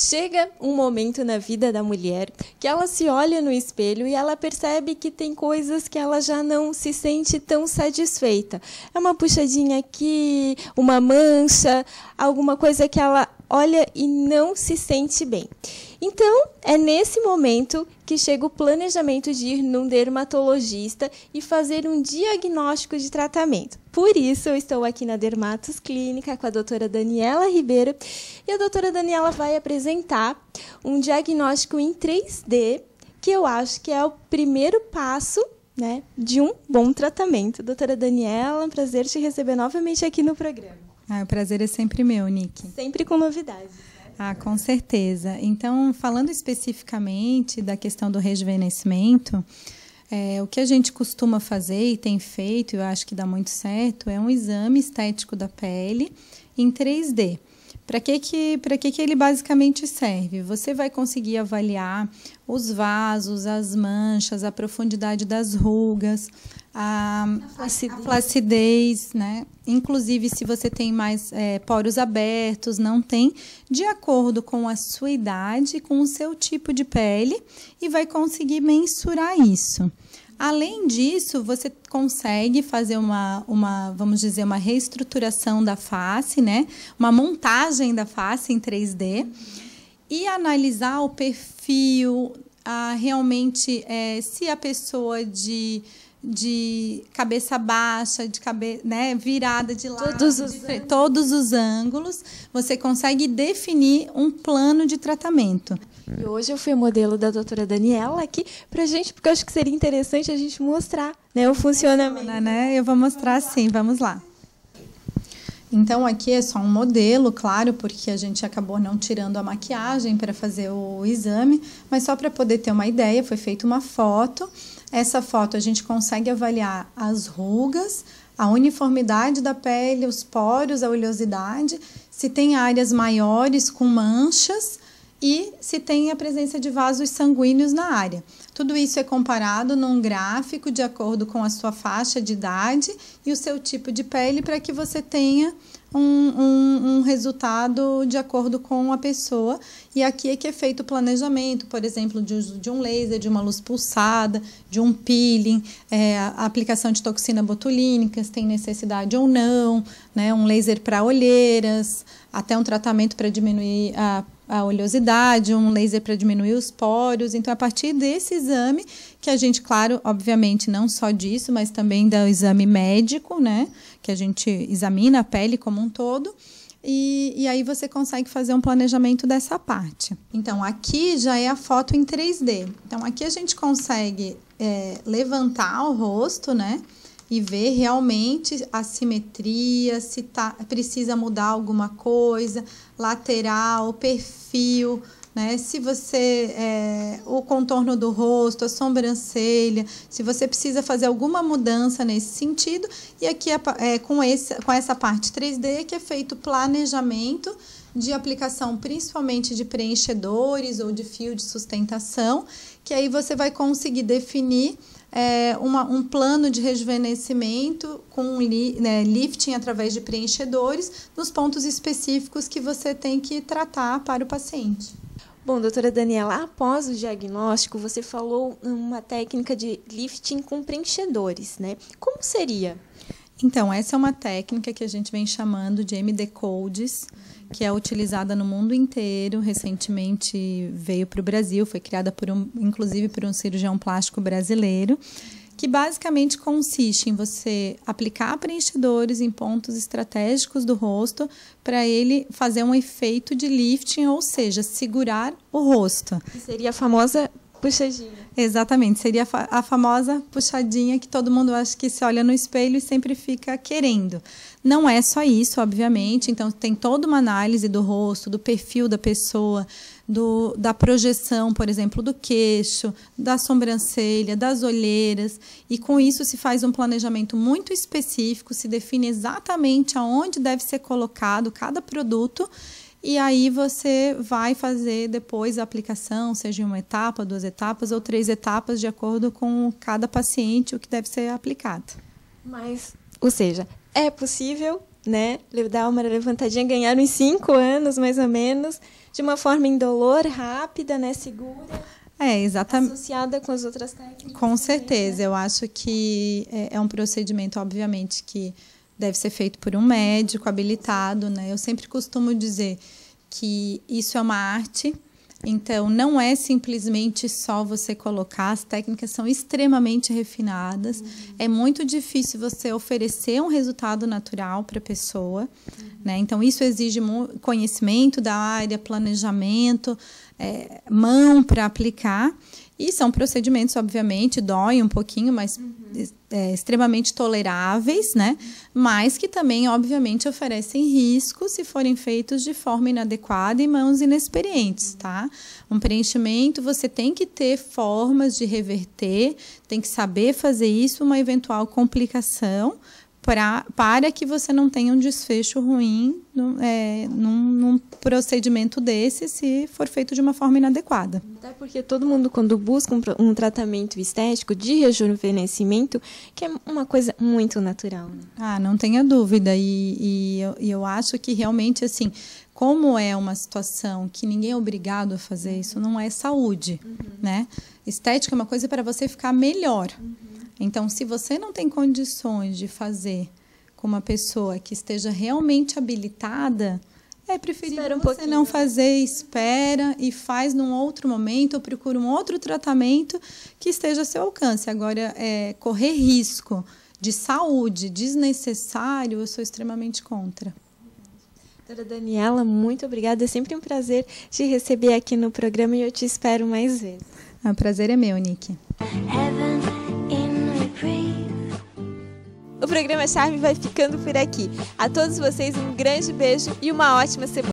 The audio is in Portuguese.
Chega um momento na vida da mulher que ela se olha no espelho e ela percebe que tem coisas que ela já não se sente tão satisfeita. É uma puxadinha aqui, uma mancha, alguma coisa que ela olha e não se sente bem. Então, é nesse momento que chega o planejamento de ir num dermatologista e fazer um diagnóstico de tratamento. Por isso, eu estou aqui na Dermatos Clínica com a doutora Daniela Ribeiro e a doutora Daniela vai apresentar um diagnóstico em 3D que eu acho que é o primeiro passo né, de um bom tratamento. Doutora Daniela, é um prazer te receber novamente aqui no programa. Ah, o prazer é sempre meu, Nick. Sempre com novidades. Ah, com certeza. Então, falando especificamente da questão do rejuvenescimento, é, o que a gente costuma fazer e tem feito, eu acho que dá muito certo, é um exame estético da pele em 3D. Para que, que, que, que ele basicamente serve? Você vai conseguir avaliar os vasos, as manchas, a profundidade das rugas, a, a, a flacidez, né? Inclusive, se você tem mais é, poros abertos, não tem, de acordo com a sua idade, com o seu tipo de pele, e vai conseguir mensurar isso. Além disso, você consegue fazer uma, uma, vamos dizer, uma reestruturação da face, né? Uma montagem da face em 3D e analisar o perfil, a, ah, realmente é, se a pessoa de de cabeça baixa, de cabeça, né, virada de lado, todos os, de todos os ângulos, você consegue definir um plano de tratamento. E hoje eu fui modelo da doutora Daniela aqui pra gente, porque eu acho que seria interessante a gente mostrar né, o funcionamento. né? Eu vou mostrar sim, vamos lá. Então aqui é só um modelo, claro, porque a gente acabou não tirando a maquiagem para fazer o exame, mas só para poder ter uma ideia, foi feita uma foto essa foto a gente consegue avaliar as rugas, a uniformidade da pele, os poros, a oleosidade, se tem áreas maiores com manchas e se tem a presença de vasos sanguíneos na área. Tudo isso é comparado num gráfico de acordo com a sua faixa de idade e o seu tipo de pele para que você tenha um, um, um, resultado de acordo com a pessoa. E aqui é que é feito o planejamento, por exemplo, de uso de um laser, de uma luz pulsada, de um peeling, é, a aplicação de toxina botulínica, se tem necessidade ou não, né, um laser para olheiras, até um tratamento para diminuir a a oleosidade, um laser para diminuir os poros. Então, a partir desse exame, que a gente, claro, obviamente, não só disso, mas também do exame médico, né? Que a gente examina a pele como um todo. E, e, aí você consegue fazer um planejamento dessa parte. Então, aqui já é a foto em 3D. Então, aqui a gente consegue é, levantar o rosto, né? e ver realmente a simetria, se tá, precisa mudar alguma coisa, lateral, perfil, né? Se você é, o contorno do rosto, a sobrancelha, se você precisa fazer alguma mudança nesse sentido, e aqui é, é, com, esse, com essa parte 3D que é feito planejamento de aplicação principalmente de preenchedores ou de fio de sustentação, que aí você vai conseguir definir é, uma, um plano de rejuvenescimento com li, né, lifting através de preenchedores nos pontos específicos que você tem que tratar para o paciente. Bom, doutora Daniela, após o diagnóstico, você falou uma técnica de lifting com preenchedores, né? Como seria? Então, essa é uma técnica que a gente vem chamando de MD Codes, que é utilizada no mundo inteiro. Recentemente veio para o Brasil, foi criada por um, inclusive por um cirurgião plástico brasileiro, que basicamente consiste em você aplicar preenchedores em pontos estratégicos do rosto para ele fazer um efeito de lifting, ou seja, segurar o rosto. seria a famosa Puxadinha. Exatamente, seria a famosa puxadinha que todo mundo acha que se olha no espelho e sempre fica querendo. Não é só isso, obviamente, então tem toda uma análise do rosto, do perfil da pessoa, do, da projeção, por exemplo, do queixo, da sobrancelha, das olheiras, e com isso se faz um planejamento muito específico, se define exatamente aonde deve ser colocado cada produto e aí você vai fazer depois a aplicação, seja uma etapa, duas etapas ou três etapas, de acordo com cada paciente, o que deve ser aplicado. Mas, ou seja, é possível, né, dar uma levantadinha, ganhar uns cinco anos, mais ou menos, de uma forma indolor, rápida, né, segura. É, exatamente. Associada com as outras técnicas. Com certeza. Também, né? Eu acho que é, é um procedimento, obviamente, que deve ser feito por um médico habilitado, né? Eu sempre costumo dizer que isso é uma arte. Então, não é simplesmente só você colocar, as técnicas são extremamente refinadas. Uhum. É muito difícil você oferecer um resultado natural para a pessoa. Uhum. Né? Então, isso exige conhecimento da área, planejamento, é, mão para aplicar. E são procedimentos, obviamente, doem um pouquinho, mas uhum. é, extremamente toleráveis, né? Mas que também, obviamente, oferecem risco se forem feitos de forma inadequada e mãos inexperientes, tá? Um preenchimento, você tem que ter formas de reverter, tem que saber fazer isso, uma eventual complicação pra, para que você não tenha um desfecho ruim é, num, num, procedimento desse se for feito de uma forma inadequada. Até porque todo mundo, quando busca um, um tratamento estético de rejuvenescimento, que é uma coisa muito natural. Né? Ah, não tenha dúvida. E, e, eu, e eu acho que realmente, assim, como é uma situação que ninguém é obrigado a fazer isso, não é saúde, uhum. né? Estética é uma coisa para você ficar melhor. Uhum. Então, se você não tem condições de fazer com uma pessoa que esteja realmente habilitada, é preferível um você não fazer, espera e faz num outro momento, ou procura um outro tratamento que esteja a seu alcance. Agora, é, correr risco de saúde desnecessário, eu sou extremamente contra. Doutora Daniela, muito obrigada. É sempre um prazer te receber aqui no programa e eu te espero mais vezes. Ah, o prazer é meu, Nick. O programa Charme vai ficando por aqui. A todos vocês um grande beijo e uma ótima semana.